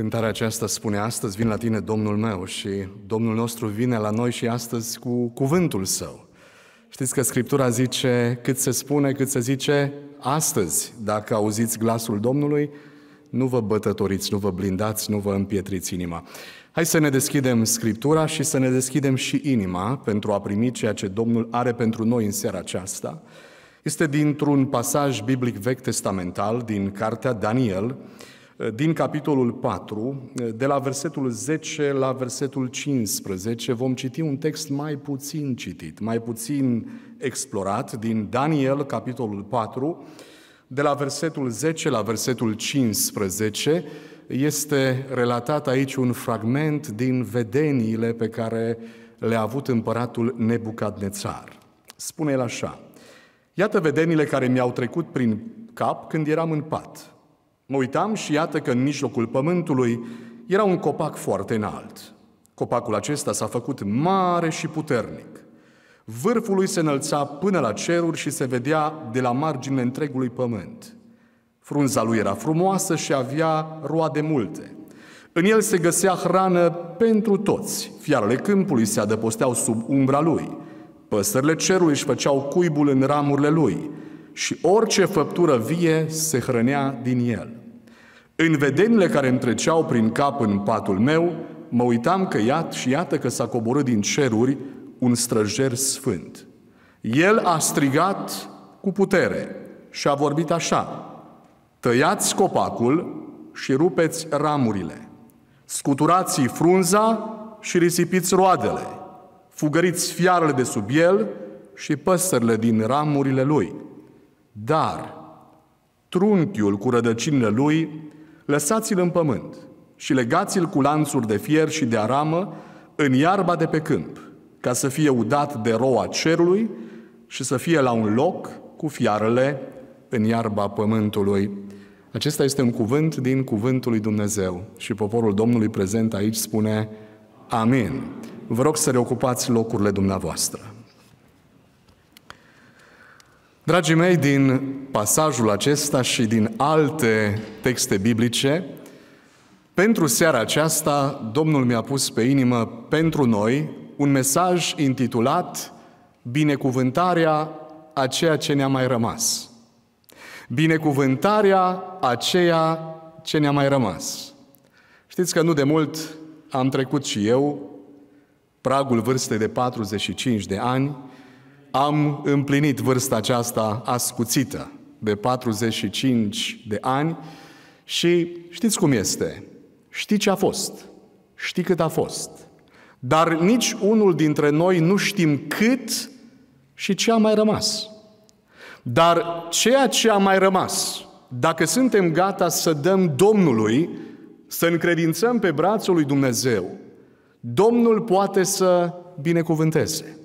Cântarea aceasta spune, astăzi vin la tine Domnul meu și Domnul nostru vine la noi și astăzi cu cuvântul său. Știți că Scriptura zice cât se spune, cât se zice astăzi. Dacă auziți glasul Domnului, nu vă bătătoriți, nu vă blindați, nu vă împietriți inima. Hai să ne deschidem Scriptura și să ne deschidem și inima pentru a primi ceea ce Domnul are pentru noi în seara aceasta. Este dintr-un pasaj biblic vechi testamental din cartea Daniel, din capitolul 4, de la versetul 10 la versetul 15, vom citi un text mai puțin citit, mai puțin explorat, din Daniel, capitolul 4, de la versetul 10 la versetul 15, este relatat aici un fragment din vedeniile pe care le-a avut împăratul Nebucadnețar. Spune el așa, Iată vedenile care mi-au trecut prin cap când eram în pat – Mă uitam și iată că în mijlocul pământului era un copac foarte înalt. Copacul acesta s-a făcut mare și puternic. Vârful lui se înălța până la ceruri și se vedea de la marginile întregului pământ. Frunza lui era frumoasă și avea roade multe. În el se găsea hrană pentru toți. Fiarele câmpului se adăposteau sub umbra lui. Păsările cerului își făceau cuibul în ramurile lui. Și orice făptură vie se hrănea din el. În vedenile care îmi treceau prin cap în patul meu, mă uitam că iat și iată că s-a coborât din ceruri un străjer sfânt. El a strigat cu putere și a vorbit așa, tăiați copacul și rupeți ramurile, scuturați frunza și risipiți roadele, fugăriți fiarele de sub el și păsările din ramurile lui. Dar trunchiul cu rădăcinile lui lăsați-l în pământ și legați-l cu lanțuri de fier și de aramă în iarba de pe câmp, ca să fie udat de roa cerului și să fie la un loc cu fiarele în iarba pământului. Acesta este un cuvânt din cuvântul lui Dumnezeu și poporul Domnului prezent aici spune Amin. Vă rog să reocupați locurile dumneavoastră. Dragii mei, din pasajul acesta și din alte texte biblice, pentru seara aceasta, Domnul mi-a pus pe inimă pentru noi un mesaj intitulat Binecuvântarea a ceea ce ne-a mai rămas. Binecuvântarea a ceea ce ne-a mai rămas. Știți că nu de mult am trecut și eu pragul vârstei de 45 de ani am împlinit vârsta aceasta ascuțită de 45 de ani și știți cum este, știi ce a fost, știi cât a fost, dar nici unul dintre noi nu știm cât și ce a mai rămas. Dar ceea ce a mai rămas, dacă suntem gata să dăm Domnului, să încredințăm pe brațul lui Dumnezeu, Domnul poate să binecuvânteze.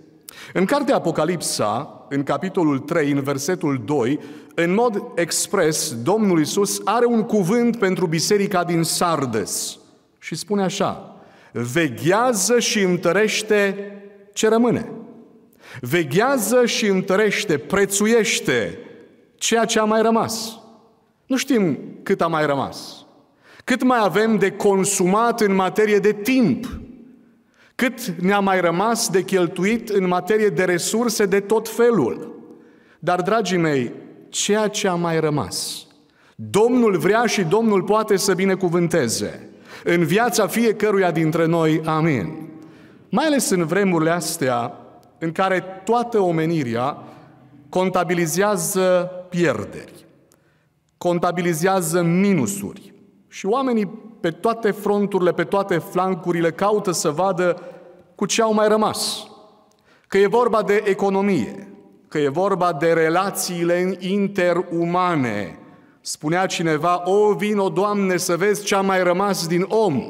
În cartea Apocalipsa, în capitolul 3, în versetul 2, în mod expres, Domnul Isus are un cuvânt pentru biserica din Sardes și spune așa, veghează și întărește ce rămâne. Veghează și întărește, prețuiește ceea ce a mai rămas. Nu știm cât a mai rămas. Cât mai avem de consumat în materie de timp cât ne-a mai rămas de cheltuit în materie de resurse de tot felul. Dar, dragii mei, ceea ce a mai rămas, Domnul vrea și Domnul poate să binecuvânteze în viața fiecăruia dintre noi. Amin. Mai ales în vremurile astea în care toată omenirea contabilizează pierderi, contabilizează minusuri și oamenii pe toate fronturile, pe toate flancurile caută să vadă cu ce au mai rămas. Că e vorba de economie, că e vorba de relațiile interumane. Spunea cineva, o vino, Doamne, să vezi ce a mai rămas din om,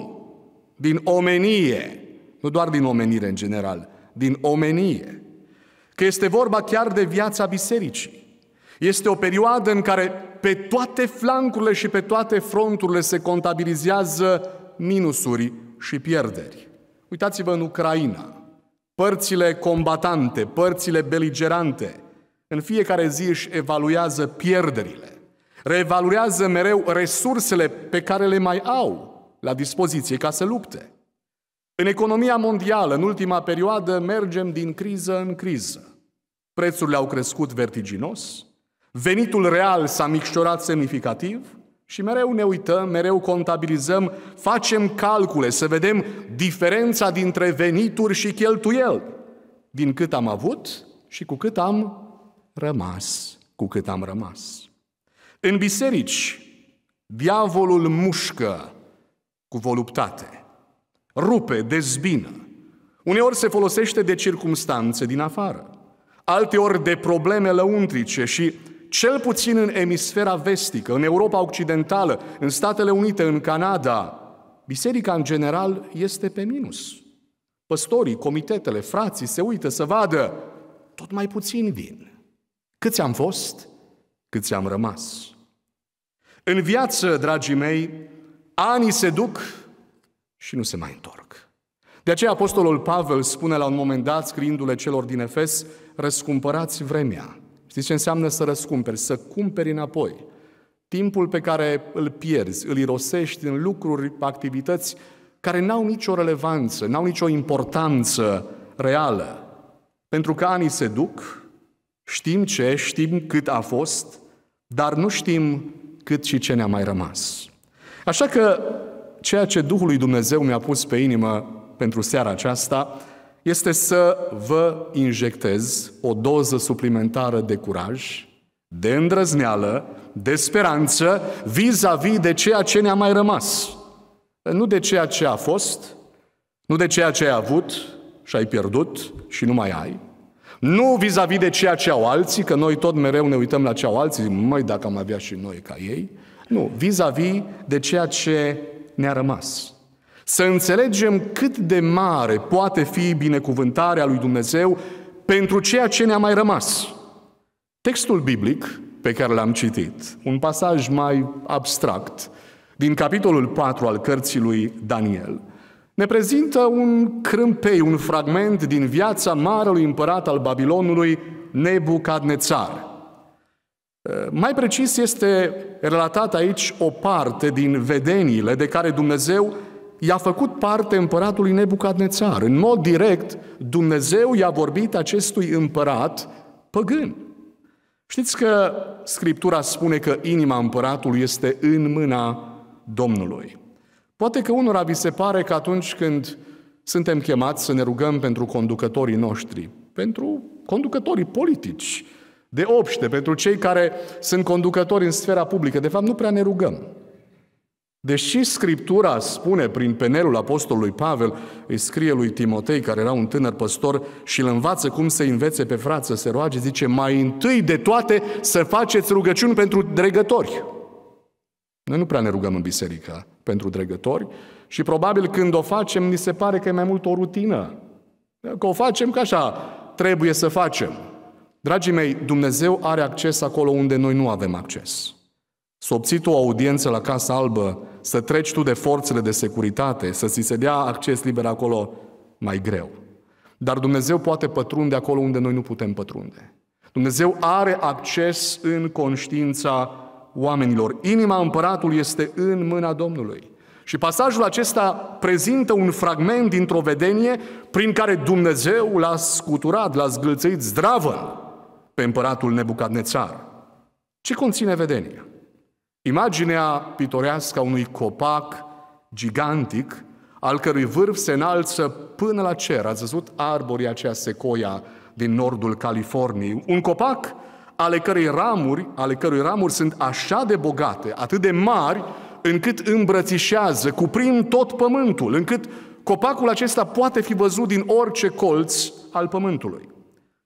din omenie, nu doar din omenire în general, din omenie. Că este vorba chiar de viața bisericii. Este o perioadă în care pe toate flancurile și pe toate fronturile se contabilizează minusuri și pierderi. Uitați-vă în Ucraina, părțile combatante, părțile beligerante, în fiecare zi își evaluează pierderile, reevaluează mereu resursele pe care le mai au la dispoziție ca să lupte. În economia mondială, în ultima perioadă, mergem din criză în criză. Prețurile au crescut vertiginos, venitul real s-a micșorat semnificativ – și mereu ne uităm, mereu contabilizăm, facem calcule să vedem diferența dintre venituri și cheltuieli, din cât am avut și cu cât am rămas, cu cât am rămas. În biserici, diavolul mușcă cu voluptate, rupe, dezbină. Uneori se folosește de circumstanțe din afară, alteori de probleme lăuntrice și cel puțin în emisfera vestică, în Europa Occidentală, în Statele Unite, în Canada, biserica în general este pe minus. Păstorii, comitetele, frații se uită să vadă, tot mai puțin vin. Câți am fost, câți am rămas. În viață, dragii mei, anii se duc și nu se mai întorc. De aceea Apostolul Pavel spune la un moment dat, scriindu-le celor din Efes, răscumpărați vremea, Știți ce înseamnă să răscumperi? Să cumperi înapoi. Timpul pe care îl pierzi, îl irosești în lucruri, activități care n-au nicio relevanță, n-au nicio importanță reală. Pentru că anii se duc, știm ce, știm cât a fost, dar nu știm cât și ce ne-a mai rămas. Așa că ceea ce Duhul lui Dumnezeu mi-a pus pe inimă pentru seara aceasta este să vă injectez o doză suplimentară de curaj, de îndrăzneală, de speranță vis-a-vis de ceea ce ne-a mai rămas. Nu de ceea ce a fost, nu de ceea ce ai avut și ai pierdut și nu mai ai, nu vis-a-vis de ceea ce au alții, că noi tot mereu ne uităm la ce au alții, măi, dacă am avea și noi ca ei, nu, vis-a-vis de ceea ce ne-a rămas. Să înțelegem cât de mare poate fi binecuvântarea lui Dumnezeu pentru ceea ce ne-a mai rămas. Textul biblic pe care l-am citit, un pasaj mai abstract, din capitolul 4 al cărții lui Daniel, ne prezintă un crâmpei, un fragment din viața marelui împărat al Babilonului, Nebucadnețar. Mai precis este relatat aici o parte din vedeniile de care Dumnezeu i-a făcut parte împăratului Nebucadnețar. În mod direct, Dumnezeu i-a vorbit acestui împărat păgân. Știți că Scriptura spune că inima împăratului este în mâna Domnului. Poate că unora vi se pare că atunci când suntem chemați să ne rugăm pentru conducătorii noștri, pentru conducătorii politici, de obște, pentru cei care sunt conducători în sfera publică, de fapt nu prea ne rugăm. Deși Scriptura spune prin penelul apostolului Pavel, îi scrie lui Timotei, care era un tânăr păstor, și îl învață cum să învețe pe frață să se roage, zice, mai întâi de toate să faceți rugăciuni pentru dregători. Noi nu prea ne rugăm în biserică pentru dregători și probabil când o facem, ni se pare că e mai mult o rutină. Că o facem ca așa trebuie să facem. Dragii mei, Dumnezeu are acces acolo unde noi nu avem acces. S-a obțit o audiență la Casa Albă să treci tu de forțele de securitate, să ți se dea acces liber acolo mai greu. Dar Dumnezeu poate pătrunde acolo unde noi nu putem pătrunde. Dumnezeu are acces în conștiința oamenilor. Inima împăratului este în mâna Domnului. Și pasajul acesta prezintă un fragment dintr-o vedenie prin care Dumnezeu l-a scuturat, l-a zgâlțăit zdravă pe împăratul Nebucadnețar. Ce conține vedenia? Imaginea pitorească a unui copac gigantic, al cărui vârf se înalță până la cer. Ați văzut arborii aceea secoia din nordul Californiei. Un copac ale cărei ramuri, ale cărui ramuri sunt așa de bogate, atât de mari, încât îmbrățișează, cuprind tot pământul, încât copacul acesta poate fi văzut din orice colț al pământului.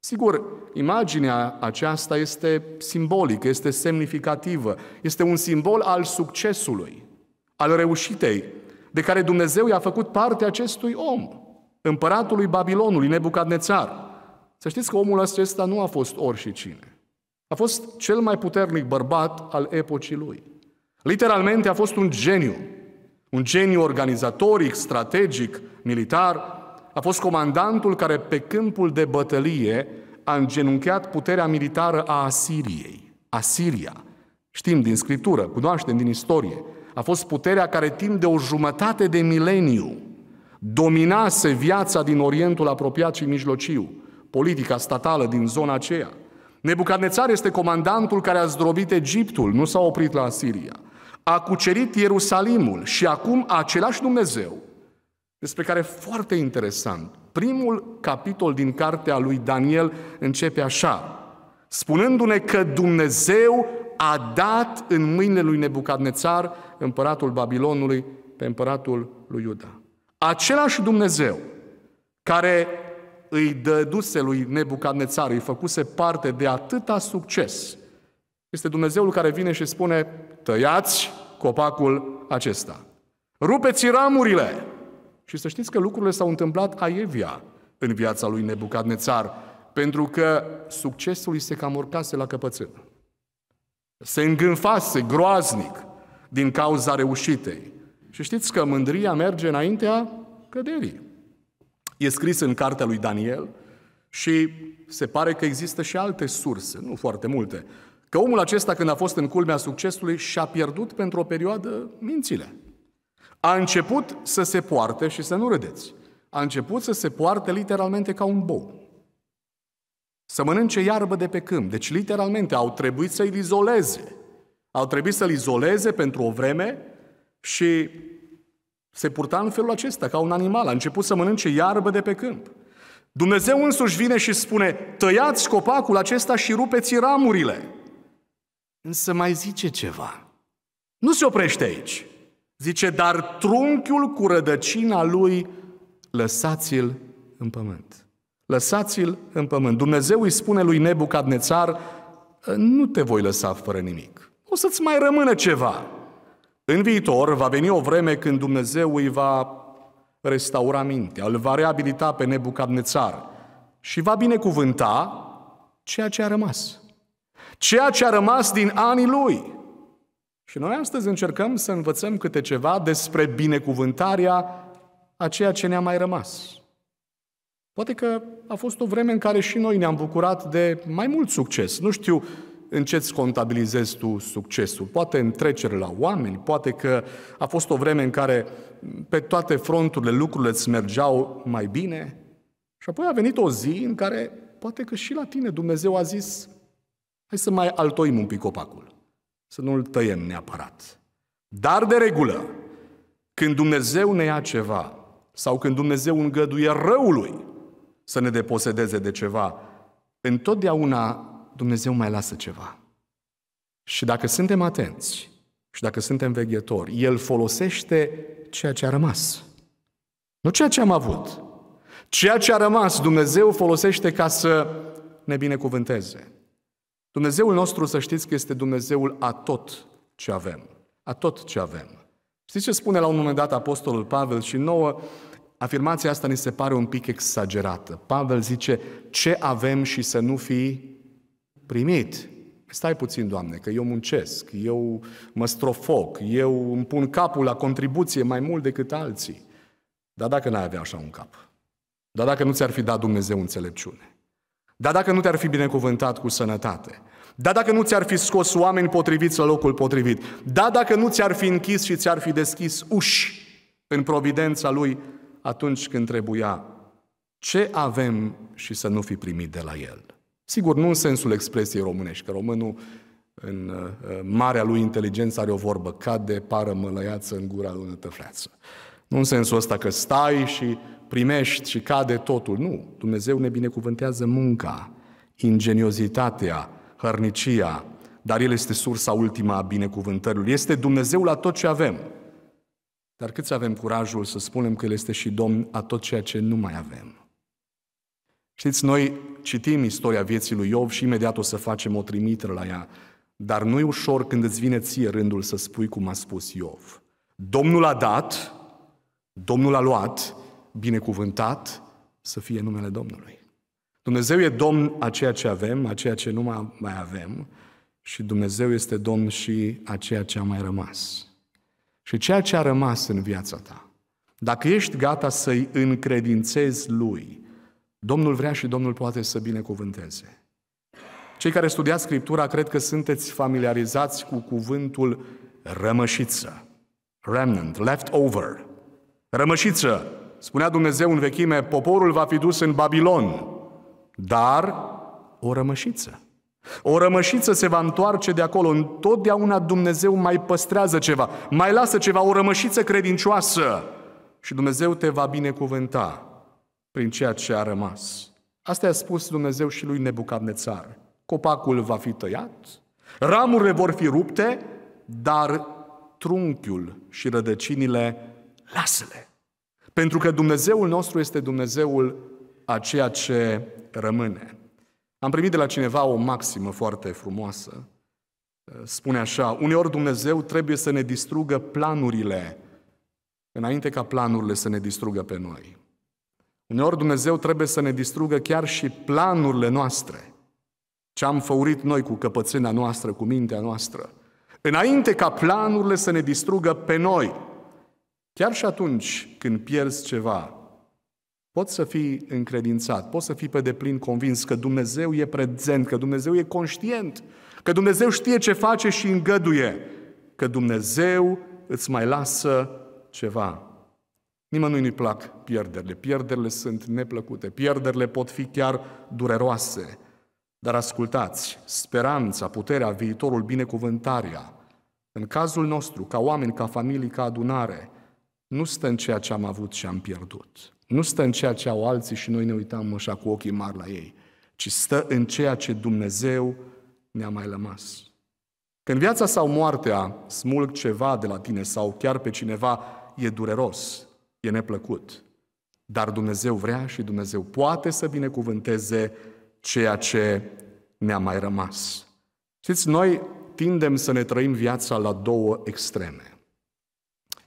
Sigur, imaginea aceasta este simbolică, este semnificativă, este un simbol al succesului, al reușitei, de care Dumnezeu i-a făcut parte acestui om, împăratului Babilonului, Nebucadnețar. Să știți că omul acesta nu a fost orice cine. A fost cel mai puternic bărbat al epocii lui. Literalmente a fost un geniu. Un geniu organizatoric, strategic, militar, a fost comandantul care pe câmpul de bătălie a îngenunchiat puterea militară a Asiriei. Asiria, știm din scriptură, cunoaștem din istorie, a fost puterea care timp de o jumătate de mileniu dominase viața din Orientul apropiat și mijlociu, politica statală din zona aceea. Nebucadnețar este comandantul care a zdrobit Egiptul, nu s-a oprit la Asiria. A cucerit Ierusalimul și acum același Dumnezeu despre care foarte interesant. Primul capitol din cartea lui Daniel începe așa, spunându-ne că Dumnezeu a dat în mâinile lui Nebucadnețar, împăratul Babilonului, pe împăratul lui Iuda. Același Dumnezeu care îi dăduse lui Nebucadnețar, îi făcuse parte de atâta succes, este Dumnezeul care vine și spune, tăiați copacul acesta, rupeți ramurile, și să știți că lucrurile s-au întâmplat aievia în viața lui Nebucadnețar, pentru că succesul îi se cam urcase la căpățân. Se îngânfase groaznic din cauza reușitei. Și știți că mândria merge înaintea căderii. E scris în cartea lui Daniel și se pare că există și alte surse, nu foarte multe, că omul acesta, când a fost în culmea succesului, și-a pierdut pentru o perioadă mințile. A început să se poarte, și să nu râdeți, a început să se poarte literalmente ca un bou. Să mănânce iarbă de pe câmp. Deci, literalmente, au trebuit să-l izoleze. Au trebuit să-l izoleze pentru o vreme și se purta în felul acesta, ca un animal. A început să mănânce iarbă de pe câmp. Dumnezeu însuși vine și spune, tăiați copacul acesta și rupeți ramurile. Însă mai zice ceva. Nu se oprește aici. Zice, dar trunchiul cu rădăcina lui, lăsați-l în pământ. Lăsați-l în pământ. Dumnezeu îi spune lui Nebucadnețar, nu te voi lăsa fără nimic. O să-ți mai rămână ceva. În viitor va veni o vreme când Dumnezeu îi va restaura mintea, îl va reabilita pe Nebucadnețar și va binecuvânta ceea ce a rămas. Ceea ce a rămas din anii lui. Și noi astăzi încercăm să învățăm câte ceva despre binecuvântarea a ceea ce ne-a mai rămas. Poate că a fost o vreme în care și noi ne-am bucurat de mai mult succes. Nu știu în ce-ți contabilizezi tu succesul. Poate în trecere la oameni, poate că a fost o vreme în care pe toate fronturile lucrurile îți mergeau mai bine. Și apoi a venit o zi în care poate că și la tine Dumnezeu a zis hai să mai altoim un pic copacul să nu-l tăiem neapărat. Dar de regulă, când Dumnezeu ne ia ceva sau când Dumnezeu îngăduie răului să ne deposedeze de ceva, întotdeauna Dumnezeu mai lasă ceva. Și dacă suntem atenți și dacă suntem veghetori, El folosește ceea ce a rămas. Nu ceea ce am avut. Ceea ce a rămas Dumnezeu folosește ca să ne binecuvânteze. Dumnezeul nostru, să știți că este Dumnezeul a tot ce avem. A tot ce avem. Știți ce spune la un moment dat Apostolul Pavel și nouă? Afirmația asta ni se pare un pic exagerată. Pavel zice, ce avem și să nu fi primit. Stai puțin, Doamne, că eu muncesc, eu mă strofoc, eu îmi pun capul la contribuție mai mult decât alții. Dar dacă n-ai avea așa un cap? Dar dacă nu ți-ar fi dat Dumnezeu înțelepciune? Dar dacă nu te-ar fi binecuvântat cu sănătate, da dacă nu ți-ar fi scos oameni potriviți la locul potrivit, da dacă nu ți-ar fi închis și ți-ar fi deschis uși în providența lui atunci când trebuia, ce avem și să nu fi primit de la el? Sigur, nu în sensul expresiei românești, că românul în uh, marea lui inteligență are o vorbă, cade pară mălăiață în gura lui tăfleață. Nu în sensul ăsta că stai și primești și cade totul. Nu, Dumnezeu ne binecuvântează munca, ingeniozitatea, hărnicia, dar El este sursa ultima a binecuvântărilor. Este Dumnezeu la tot ce avem. Dar câți avem curajul să spunem că El este și Domn a tot ceea ce nu mai avem? Știți, noi citim istoria vieții lui Iov și imediat o să facem o trimitere la ea, dar nu e ușor când îți vine ție rândul să spui cum a spus Iov. Domnul a dat, Domnul a luat, binecuvântat să fie numele Domnului. Dumnezeu e Domn a ceea ce avem, a ceea ce nu mai avem și Dumnezeu este Domn și a ceea ce a mai rămas. Și ceea ce a rămas în viața ta, dacă ești gata să-i încredințezi Lui, Domnul vrea și Domnul poate să binecuvânteze. Cei care studiați Scriptura cred că sunteți familiarizați cu cuvântul rămășiță, remnant, left over, rămășiță, Spunea Dumnezeu în vechime, poporul va fi dus în Babilon, dar o rămășiță. O rămășiță se va întoarce de acolo. Întotdeauna Dumnezeu mai păstrează ceva, mai lasă ceva, o rămășiță credincioasă. Și Dumnezeu te va binecuvânta prin ceea ce a rămas. Asta a spus Dumnezeu și lui Nebucadnețar. Copacul va fi tăiat, ramurile vor fi rupte, dar trunchiul și rădăcinile lasă-le. Pentru că Dumnezeul nostru este Dumnezeul a ceea ce rămâne. Am primit de la cineva o maximă foarte frumoasă. Spune așa, uneori Dumnezeu trebuie să ne distrugă planurile înainte ca planurile să ne distrugă pe noi. Uneori Dumnezeu trebuie să ne distrugă chiar și planurile noastre, ce am făurit noi cu căpățâna noastră, cu mintea noastră, înainte ca planurile să ne distrugă pe noi. Chiar și atunci când pierzi ceva, poți să fii încredințat, poți să fii pe deplin convins că Dumnezeu e prezent, că Dumnezeu e conștient, că Dumnezeu știe ce face și îngăduie, că Dumnezeu îți mai lasă ceva. Nimănui nu-i plac pierderile. Pierderile sunt neplăcute. Pierderile pot fi chiar dureroase. Dar ascultați, speranța, puterea, viitorul, binecuvântarea, în cazul nostru, ca oameni, ca familii, ca adunare – nu stă în ceea ce am avut și am pierdut. Nu stă în ceea ce au alții și noi ne uitam așa cu ochii mari la ei, ci stă în ceea ce Dumnezeu ne-a mai rămas. Când viața sau moartea smulg ceva de la tine sau chiar pe cineva, e dureros, e neplăcut. Dar Dumnezeu vrea și Dumnezeu poate să binecuvânteze ceea ce ne-a mai rămas. Știți, noi tindem să ne trăim viața la două extreme.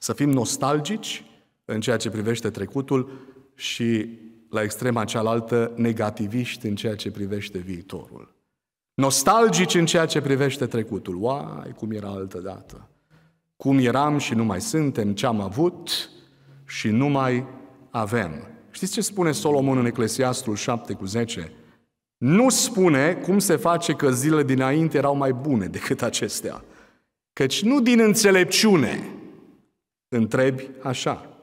Să fim nostalgici în ceea ce privește trecutul și la extrema cealaltă negativiști în ceea ce privește viitorul. Nostalgici în ceea ce privește trecutul. Uai, cum era altă dată. Cum eram și nu mai suntem, ce am avut și nu mai avem. Știți ce spune Solomon în Eclesiastul 7 cu 10? Nu spune cum se face că zilele dinainte erau mai bune decât acestea. Căci nu din înțelepciune, întrebi așa.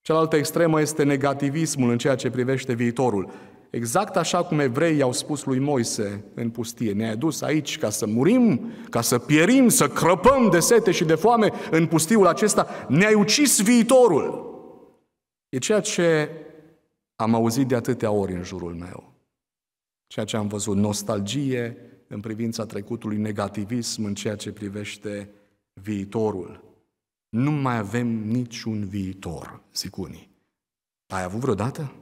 Cealaltă extremă este negativismul în ceea ce privește viitorul. Exact așa cum evrei i-au spus lui Moise în pustie. Ne-ai dus aici ca să murim, ca să pierim, să crăpăm de sete și de foame în pustiul acesta. Ne-ai ucis viitorul. E ceea ce am auzit de atâtea ori în jurul meu. Ceea ce am văzut, nostalgie în privința trecutului, negativism în ceea ce privește viitorul. Nu mai avem niciun viitor, zic unii. Ai avut vreodată?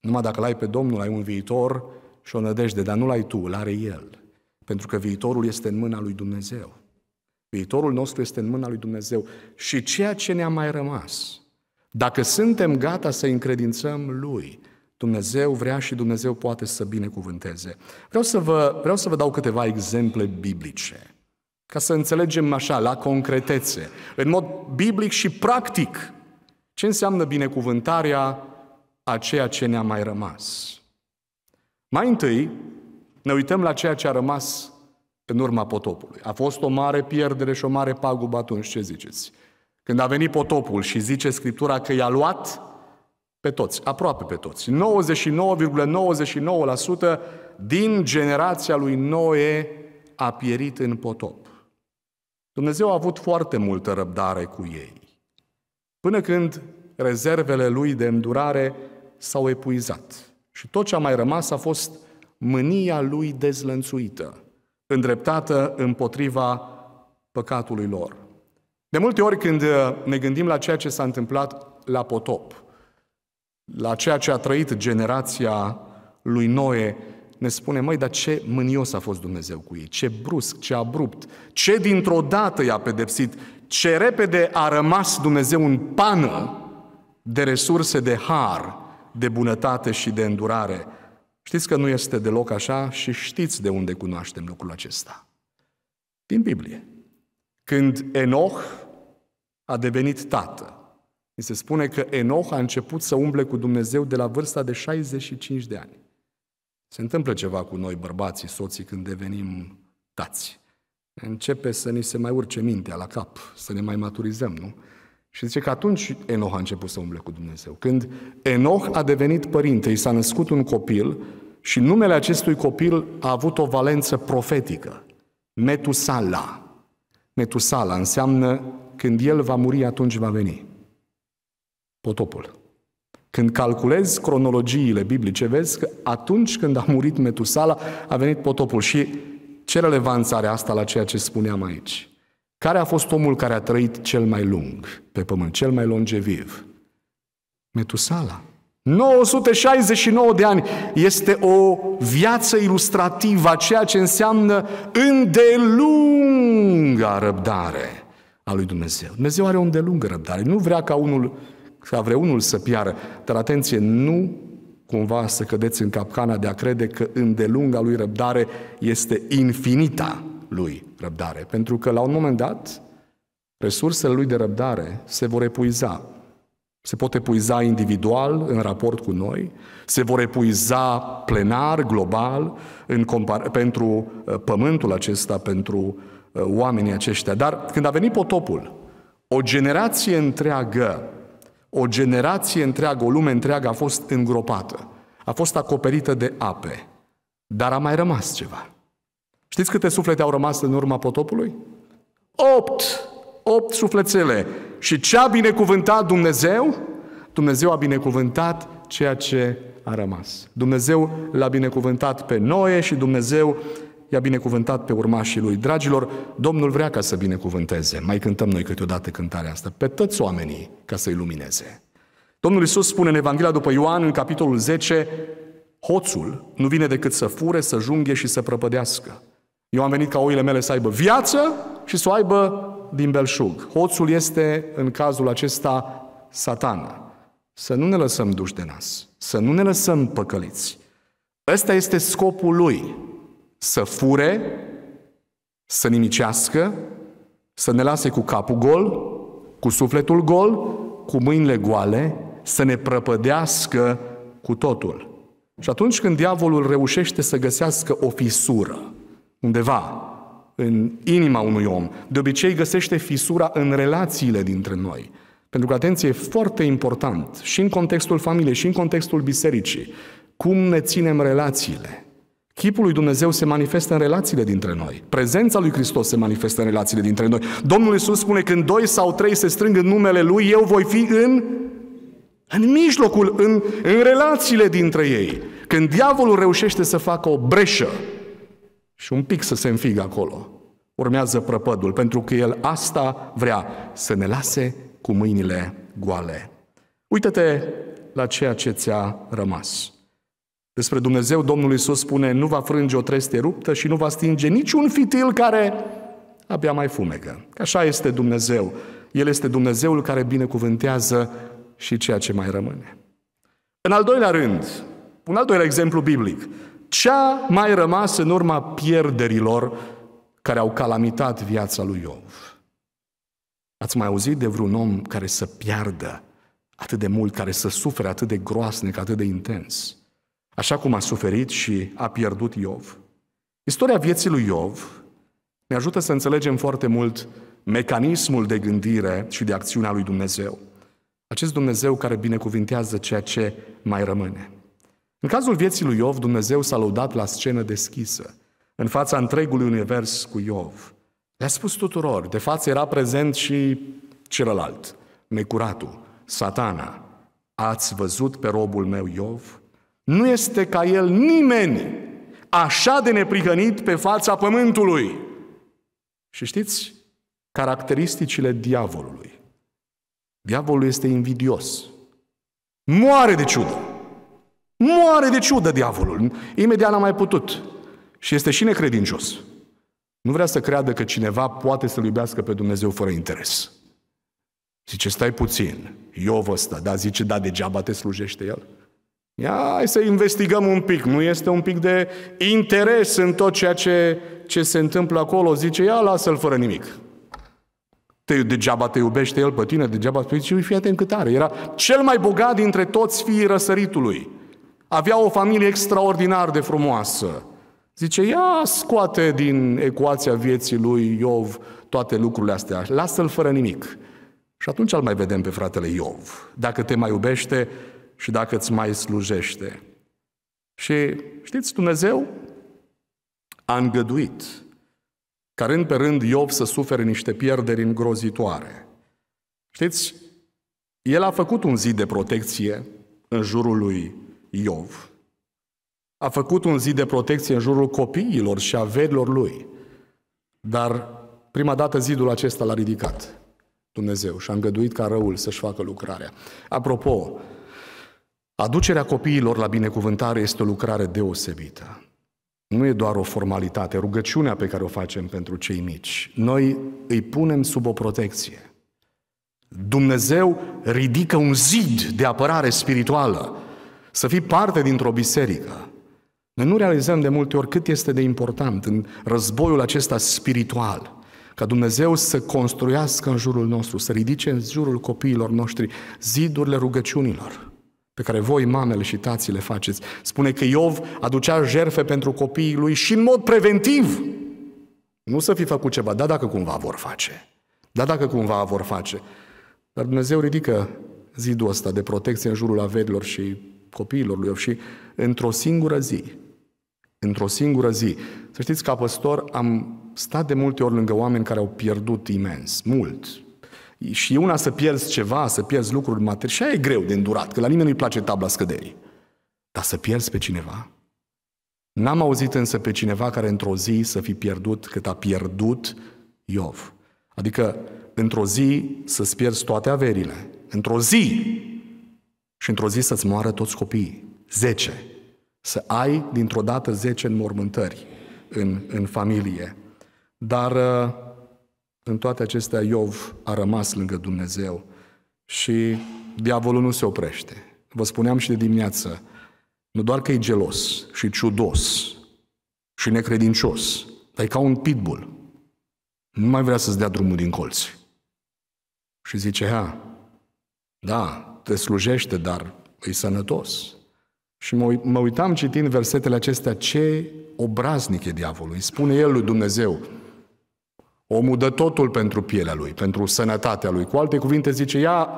Numai dacă l-ai pe Domnul, ai un viitor și o nădejde, dar nu l-ai tu, l are El. Pentru că viitorul este în mâna lui Dumnezeu. Viitorul nostru este în mâna lui Dumnezeu. Și ceea ce ne-a mai rămas, dacă suntem gata să încredințăm Lui, Dumnezeu vrea și Dumnezeu poate să binecuvânteze. Vreau să vă, vreau să vă dau câteva exemple biblice ca să înțelegem așa, la concretețe, în mod biblic și practic, ce înseamnă binecuvântarea a ceea ce ne-a mai rămas. Mai întâi, ne uităm la ceea ce a rămas în urma potopului. A fost o mare pierdere și o mare pagubă atunci, ce ziceți? Când a venit potopul și zice Scriptura că i-a luat pe toți, aproape pe toți, 99,99% ,99 din generația lui Noe a pierit în potop. Dumnezeu a avut foarte multă răbdare cu ei, până când rezervele lui de îndurare s-au epuizat și tot ce a mai rămas a fost mânia lui dezlănțuită, îndreptată împotriva păcatului lor. De multe ori când uh, ne gândim la ceea ce s-a întâmplat la potop, la ceea ce a trăit generația lui Noe, ne spune, măi, dar ce mânios a fost Dumnezeu cu ei, ce brusc, ce abrupt, ce dintr-o dată i-a pedepsit, ce repede a rămas Dumnezeu în pană de resurse de har, de bunătate și de îndurare. Știți că nu este deloc așa și știți de unde cunoaștem lucrul acesta. Din Biblie. Când Enoch a devenit tată, mi se spune că Enoch a început să umble cu Dumnezeu de la vârsta de 65 de ani. Se întâmplă ceva cu noi, bărbații, soții, când devenim tați. Începe să ni se mai urce mintea la cap, să ne mai maturizăm, nu? Și zice că atunci Enoch a început să umble cu Dumnezeu. Când Enoch a devenit părinte, i s-a născut un copil și numele acestui copil a avut o valență profetică. Metusala. Metusala înseamnă când el va muri, atunci va veni. Potopul. Când calculezi cronologiile biblice, vezi că atunci când a murit Metusala, a venit potopul. Și ce relevanță are asta la ceea ce spuneam aici? Care a fost omul care a trăit cel mai lung pe pământ, cel mai longeviv? Metusala. 969 de ani este o viață ilustrativă a ceea ce înseamnă îndelungă răbdare a lui Dumnezeu. Dumnezeu are o îndelungă răbdare. Nu vrea ca unul ca vreunul să piară. Dar atenție, nu cumva să cădeți în capcana de a crede că îndelunga lui răbdare este infinita lui răbdare. Pentru că la un moment dat, resursele lui de răbdare se vor epuiza. Se pot epuiza individual în raport cu noi, se vor epuiza plenar, global, în compar- pentru uh, pământul acesta, pentru uh, oamenii aceștia. Dar când a venit potopul, o generație întreagă o generație întreagă, o lume întreagă a fost îngropată, a fost acoperită de ape, dar a mai rămas ceva. Știți câte suflete au rămas în urma potopului? Opt! Opt sufletele. Și ce a binecuvântat Dumnezeu? Dumnezeu a binecuvântat ceea ce a rămas. Dumnezeu l-a binecuvântat pe Noe și Dumnezeu i-a binecuvântat pe urmașii lui. Dragilor, Domnul vrea ca să binecuvânteze. Mai cântăm noi câteodată cântarea asta. Pe toți oamenii ca să lumineze. Domnul Isus spune în Evanghelia după Ioan, în capitolul 10, hoțul nu vine decât să fure, să junghe și să prăpădească. Eu am venit ca oile mele să aibă viață și să o aibă din belșug. Hoțul este, în cazul acesta, satana. Să nu ne lăsăm duși de nas, să nu ne lăsăm păcăliți. Ăsta este scopul lui să fure, să nimicească, să ne lase cu capul gol, cu sufletul gol, cu mâinile goale, să ne prăpădească cu totul. Și atunci când diavolul reușește să găsească o fisură undeva în inima unui om, de obicei găsește fisura în relațiile dintre noi. Pentru că, atenție, e foarte important și în contextul familiei, și în contextul bisericii, cum ne ținem relațiile. Chipul lui Dumnezeu se manifestă în relațiile dintre noi. Prezența lui Hristos se manifestă în relațiile dintre noi. Domnul Iisus spune, când doi sau trei se strâng în numele Lui, eu voi fi în, în mijlocul, în, în relațiile dintre ei. Când diavolul reușește să facă o breșă și un pic să se înfigă acolo, urmează prăpădul, pentru că el asta vrea, să ne lase cu mâinile goale. Uită-te la ceea ce ți-a rămas. Despre Dumnezeu, Domnul Iisus spune, nu va frânge o treste ruptă și nu va stinge niciun fitil care abia mai fumegă. Așa este Dumnezeu. El este Dumnezeul care binecuvântează și ceea ce mai rămâne. În al doilea rând, un al doilea exemplu biblic, cea mai rămas în urma pierderilor care au calamitat viața lui Iov. Ați mai auzit de vreun om care să piardă atât de mult, care să sufere atât de groasnic, atât de intens? așa cum a suferit și a pierdut Iov. Istoria vieții lui Iov ne ajută să înțelegem foarte mult mecanismul de gândire și de acțiune a lui Dumnezeu. Acest Dumnezeu care binecuvintează ceea ce mai rămâne. În cazul vieții lui Iov, Dumnezeu s-a lăudat la scenă deschisă, în fața întregului univers cu Iov. Le-a spus tuturor, de față era prezent și celălalt, necuratul, satana. Ați văzut pe robul meu Iov? Nu este ca el nimeni așa de neprihănit pe fața pământului. Și știți caracteristicile diavolului. Diavolul este invidios. Moare de ciudă. Moare de ciudă diavolul. Imediat n-a mai putut. Și este și necredincios. Nu vrea să creadă că cineva poate să-L iubească pe Dumnezeu fără interes. Zice, stai puțin, eu vă stă, Da, zice, da, degeaba te slujește El. Ia, hai să investigăm un pic. Nu este un pic de interes în tot ceea ce, ce se întâmplă acolo. Zice, ia, lasă-l fără nimic. Te, degeaba te iubește el pe tine, degeaba Spui, zice, fii atent cât are. Era cel mai bogat dintre toți fiii răsăritului. Avea o familie extraordinar de frumoasă. Zice, ia scoate din ecuația vieții lui Iov toate lucrurile astea, lasă-l fără nimic. Și atunci îl mai vedem pe fratele Iov. Dacă te mai iubește, și dacă îți mai slujește. Și știți, Dumnezeu a îngăduit ca rând pe rând Iov să sufere niște pierderi îngrozitoare. Știți, el a făcut un zid de protecție în jurul lui Iov. A făcut un zid de protecție în jurul copiilor și a vedelor lui. Dar prima dată zidul acesta l-a ridicat Dumnezeu și a îngăduit ca răul să-și facă lucrarea. Apropo, Aducerea copiilor la binecuvântare este o lucrare deosebită. Nu e doar o formalitate, rugăciunea pe care o facem pentru cei mici. Noi îi punem sub o protecție. Dumnezeu ridică un zid de apărare spirituală. Să fii parte dintr-o biserică. Noi nu realizăm de multe ori cât este de important în războiul acesta spiritual ca Dumnezeu să construiască în jurul nostru, să ridice în jurul copiilor noștri zidurile rugăciunilor pe care voi, mamele și tații, le faceți. Spune că Iov aducea jerfe pentru copiii lui și în mod preventiv. Nu să fi făcut ceva, da dacă cumva vor face. Da dacă cumva vor face. Dar Dumnezeu ridică zidul ăsta de protecție în jurul averilor și copiilor lui Iov și într-o singură zi, într-o singură zi, să știți, ca păstor am stat de multe ori lângă oameni care au pierdut imens, mult, și e una să pierzi ceva, să pierzi lucruri materi, și aia e greu de îndurat, că la nimeni nu-i place tabla scăderii. Dar să pierzi pe cineva? N-am auzit însă pe cineva care într-o zi să fi pierdut cât a pierdut Iov. Adică într-o zi să-ți pierzi toate averile. Într-o zi! Și într-o zi să-ți moară toți copiii. Zece. Să ai dintr-o dată zece înmormântări în, în familie. Dar uh, în toate acestea, Iov a rămas lângă Dumnezeu și diavolul nu se oprește. Vă spuneam și de dimineață, nu doar că e gelos și ciudos și necredincios, dar e ca un pitbull. Nu mai vrea să-ți dea drumul din colț. Și zice, ha, da, te slujește, dar e sănătos. Și mă, mă uitam citind versetele acestea, ce obraznic e diavolul. Îi spune el lui Dumnezeu, Omul dă totul pentru pielea lui, pentru sănătatea lui. Cu alte cuvinte zice, ia,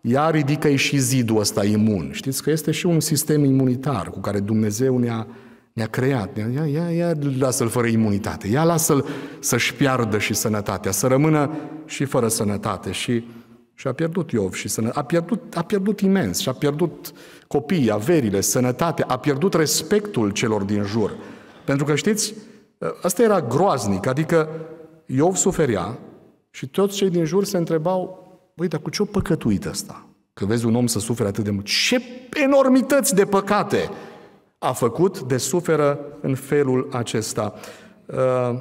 ia ridică-i și zidul ăsta imun. Știți că este și un sistem imunitar cu care Dumnezeu ne-a, ne-a creat. Ia, ia, ia lasă-l fără imunitate. Ia lasă-l să-și piardă și sănătatea, să rămână și fără sănătate. Și, și a pierdut Iov și sănătate. A pierdut, a pierdut imens și a pierdut copiii, averile, sănătatea. A pierdut respectul celor din jur. Pentru că știți, asta ă, era groaznic. Adică Iov suferea și toți cei din jur se întrebau, băi, dar cu ce-o păcătuit ăsta? Că vezi un om să sufere atât de mult. Ce enormități de păcate a făcut de suferă în felul acesta. Uh,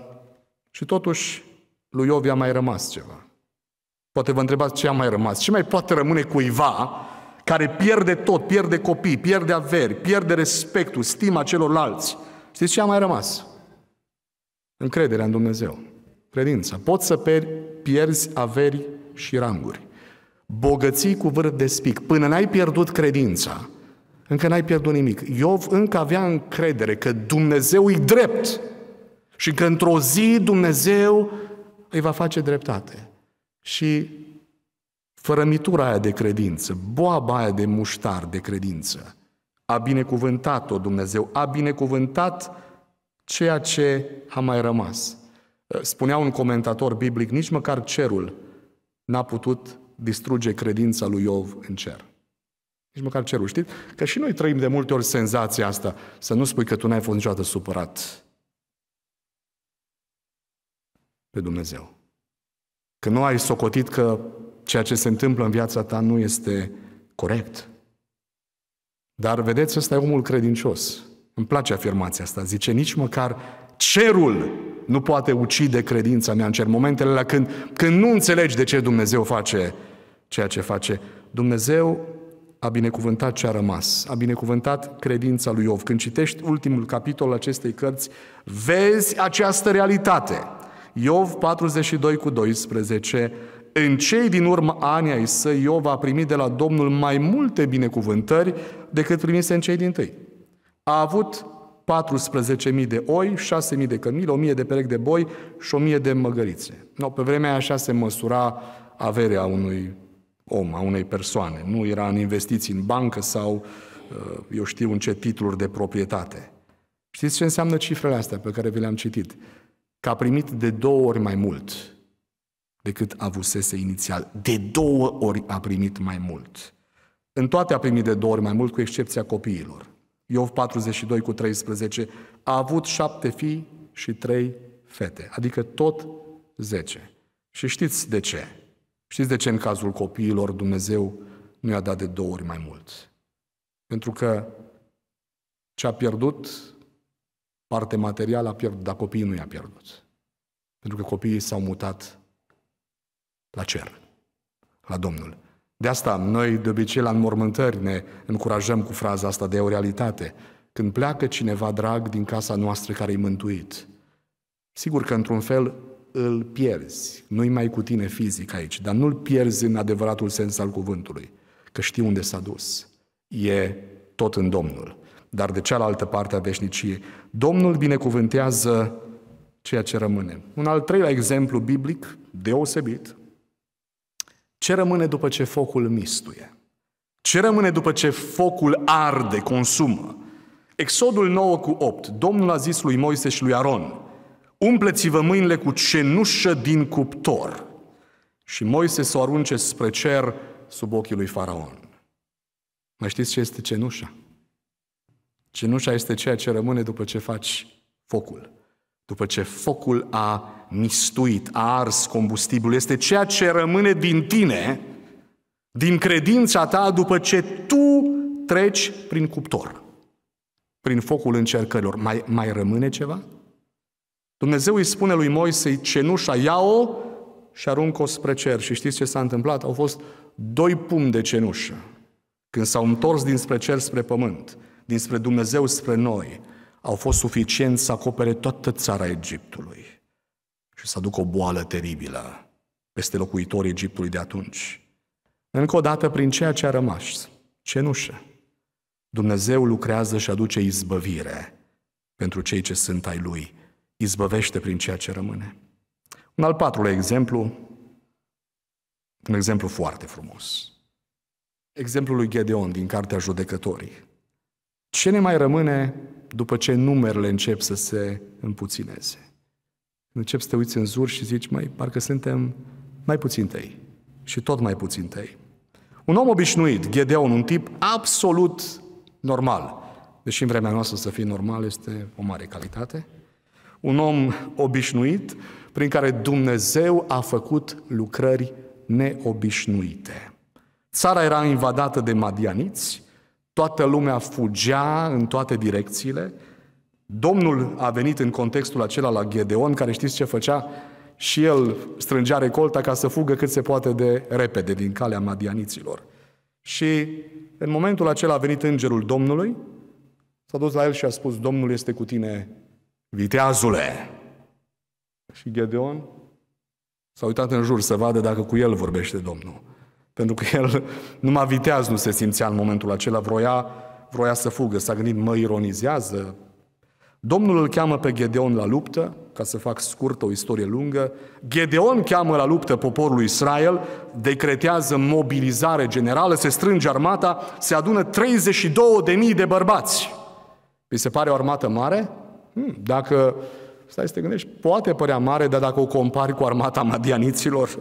și totuși, lui Iov i-a mai rămas ceva. Poate vă întrebați ce a mai rămas. Ce mai poate rămâne cuiva care pierde tot, pierde copii, pierde averi, pierde respectul, stima celorlalți. Știți ce a mai rămas? Încrederea în Dumnezeu credința. Poți să pierzi averi și ranguri. Bogății cu vârf de spic. Până n-ai pierdut credința, încă n-ai pierdut nimic. Iov încă avea încredere că Dumnezeu e drept și că într-o zi Dumnezeu îi va face dreptate. Și fărămitura aia de credință, boaba aia de muștar de credință, a binecuvântat-o Dumnezeu, a binecuvântat ceea ce a mai rămas. Spunea un comentator biblic, nici măcar cerul n-a putut distruge credința lui Iov în cer. Nici măcar cerul, știți? Că și noi trăim de multe ori senzația asta, să nu spui că tu n-ai fost niciodată supărat pe Dumnezeu. Că nu ai socotit că ceea ce se întâmplă în viața ta nu este corect. Dar vedeți, ăsta e omul credincios. Îmi place afirmația asta. Zice, nici măcar cerul nu poate ucide credința mea în cer. Momentele la când, când nu înțelegi de ce Dumnezeu face ceea ce face. Dumnezeu a binecuvântat ce a rămas, a binecuvântat credința lui Iov. Când citești ultimul capitol acestei cărți, vezi această realitate. Iov 42 cu 12, în cei din urmă ani ai săi, Iov a primit de la Domnul mai multe binecuvântări decât primise în cei din tâi. A avut 14.000 de oi, 6.000 de cărmile, 1.000 de perechi de boi și 1.000 de măgărițe. No, pe vremea aia așa se măsura averea unui om, a unei persoane. Nu era în investiții în bancă sau, uh, eu știu, în ce titluri de proprietate. Știți ce înseamnă cifrele astea pe care vi le-am citit? Că a primit de două ori mai mult decât avusese inițial. De două ori a primit mai mult. În toate a primit de două ori mai mult, cu excepția copiilor. Iov 42 cu 13, a avut șapte fii și trei fete, adică tot zece. Și știți de ce? Știți de ce în cazul copiilor Dumnezeu nu i-a dat de două ori mai mult? Pentru că ce a pierdut, parte materială a pierdut, dar copiii nu i-a pierdut. Pentru că copiii s-au mutat la cer, la Domnul. De asta noi de obicei la înmormântări ne încurajăm cu fraza asta de o realitate. Când pleacă cineva drag din casa noastră care i mântuit, sigur că într-un fel îl pierzi. Nu-i mai cu tine fizic aici, dar nu-l pierzi în adevăratul sens al cuvântului, că știi unde s-a dus. E tot în Domnul. Dar de cealaltă parte a veșniciei, Domnul binecuvântează ceea ce rămâne. Un al treilea exemplu biblic, deosebit, ce rămâne după ce focul mistuie? Ce rămâne după ce focul arde, consumă? Exodul 9 cu 8. Domnul a zis lui Moise și lui Aron, umpleți-vă mâinile cu cenușă din cuptor. Și Moise s-o arunce spre cer sub ochii lui Faraon. Mai știți ce este cenușa? Cenușa este ceea ce rămâne după ce faci focul. După ce focul a mistuit, ars combustibilul, este ceea ce rămâne din tine, din credința ta, după ce tu treci prin cuptor, prin focul încercărilor. Mai, mai rămâne ceva? Dumnezeu îi spune lui Moise, cenușa, ia-o și aruncă-o spre cer. Și știți ce s-a întâmplat? Au fost doi pumni de cenușă. Când s-au întors dinspre cer spre pământ, dinspre Dumnezeu spre noi, au fost suficient să acopere toată țara Egiptului și să aducă o boală teribilă peste locuitorii Egiptului de atunci. Încă o dată, prin ceea ce a rămas, cenușă, Dumnezeu lucrează și aduce izbăvire pentru cei ce sunt ai Lui. Izbăvește prin ceea ce rămâne. Un al patrulea exemplu, un exemplu foarte frumos. Exemplul lui Gedeon din Cartea Judecătorii. Ce ne mai rămâne după ce numerele încep să se împuțineze? Începi să te uiți în zur și zici, mai parcă suntem mai puțin tăi și tot mai puțin tăi. Un om obișnuit, Gedeon, un tip absolut normal, deși în vremea noastră să fii normal este o mare calitate, un om obișnuit prin care Dumnezeu a făcut lucrări neobișnuite. Țara era invadată de madianiți, toată lumea fugea în toate direcțiile, Domnul a venit în contextul acela la Gedeon, care știți ce făcea? Și el strângea recolta ca să fugă cât se poate de repede din calea madianiților. Și în momentul acela a venit îngerul Domnului, s-a dus la el și a spus, Domnul este cu tine, viteazule! Și Gedeon s-a uitat în jur să vadă dacă cu el vorbește Domnul. Pentru că el numai viteaz nu se simțea în momentul acela, vroia, vroia să fugă, s-a gândit, mă ironizează, Domnul îl cheamă pe Gedeon la luptă, ca să fac scurtă o istorie lungă. Gedeon cheamă la luptă poporul Israel, decretează mobilizare generală, se strânge armata, se adună 32.000 de bărbați. Vi se pare o armată mare? Hmm, dacă, stai să te gândești, poate părea mare, dar dacă o compari cu armata madianiților,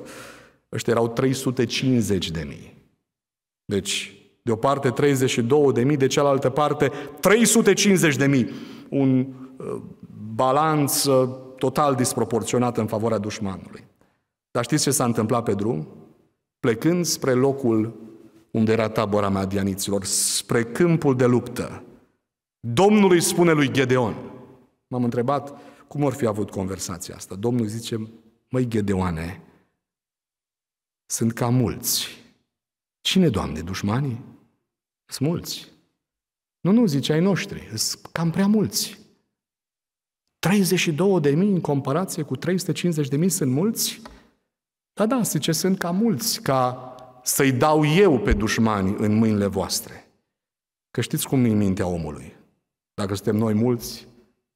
ăștia erau 350 de mii. Deci, de o parte 32 de mii, de cealaltă parte 350 de mii un uh, balanț uh, total disproporționat în favoarea dușmanului. Dar știți ce s-a întâmplat pe drum? Plecând spre locul unde era tabăra madianiților, spre câmpul de luptă, Domnul îi spune lui Gedeon. M-am întrebat cum ar fi avut conversația asta. Domnul zice, măi Gedeoane, sunt ca mulți. Cine, Doamne, dușmanii? Sunt mulți. Nu, nu, zice ai noștri, sunt cam prea mulți. 32 de mii în comparație cu 350 de mii sunt mulți? Da, da, zice, sunt cam mulți ca să-i dau eu pe dușmani în mâinile voastre. Că știți cum e mintea omului. Dacă suntem noi mulți,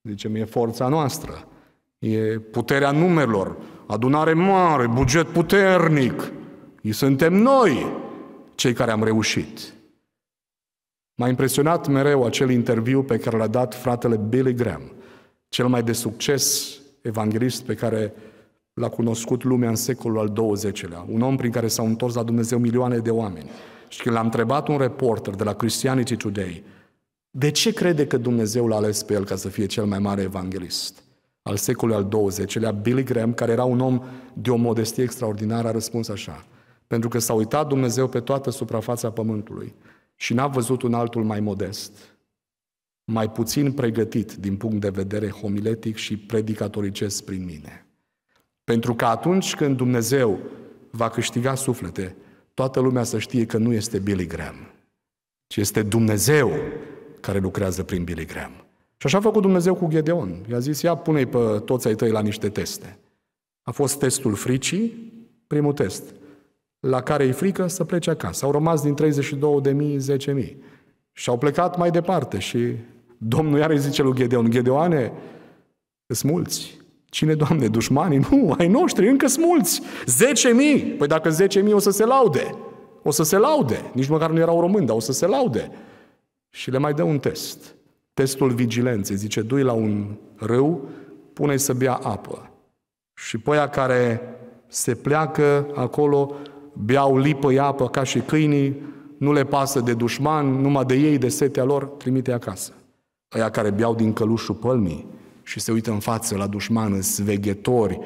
zicem, e forța noastră, e puterea numerelor, adunare mare, buget puternic. Ii suntem noi cei care am reușit. M-a impresionat mereu acel interviu pe care l-a dat fratele Billy Graham, cel mai de succes evanghelist pe care l-a cunoscut lumea în secolul al XX-lea, un om prin care s-au întors la Dumnezeu milioane de oameni. Și când l-a întrebat un reporter de la Christianity Today, de ce crede că Dumnezeu l-a ales pe el ca să fie cel mai mare evanghelist? Al secolului al XX-lea, Billy Graham, care era un om de o modestie extraordinară, a răspuns așa. Pentru că s-a uitat Dumnezeu pe toată suprafața pământului și n-a văzut un altul mai modest, mai puțin pregătit din punct de vedere homiletic și predicatoricesc prin mine. Pentru că atunci când Dumnezeu va câștiga suflete, toată lumea să știe că nu este Billy Graham, ci este Dumnezeu care lucrează prin Billy Graham. Și așa a făcut Dumnezeu cu Gedeon. I-a zis, ia pune-i pe toți ai tăi la niște teste. A fost testul fricii, primul test la care îi frică să plece acasă. Au rămas din 32.000, 10.000. Și au plecat mai departe și Domnul iar îi zice lui Gedeon, Gedeoane, sunt mulți. Cine, Doamne, dușmanii? Nu, ai noștri, încă sunt mulți. 10.000! Păi dacă 10.000 o să se laude. O să se laude. Nici măcar nu erau români, dar o să se laude. Și le mai dă un test. Testul vigilenței. Zice, du la un râu, pune să bea apă. Și pe care se pleacă acolo, beau lipă apă ca și câinii, nu le pasă de dușman, numai de ei, de setea lor, trimite acasă. Aia care beau din călușul pălmii și se uită în față la dușman, îs veghetori,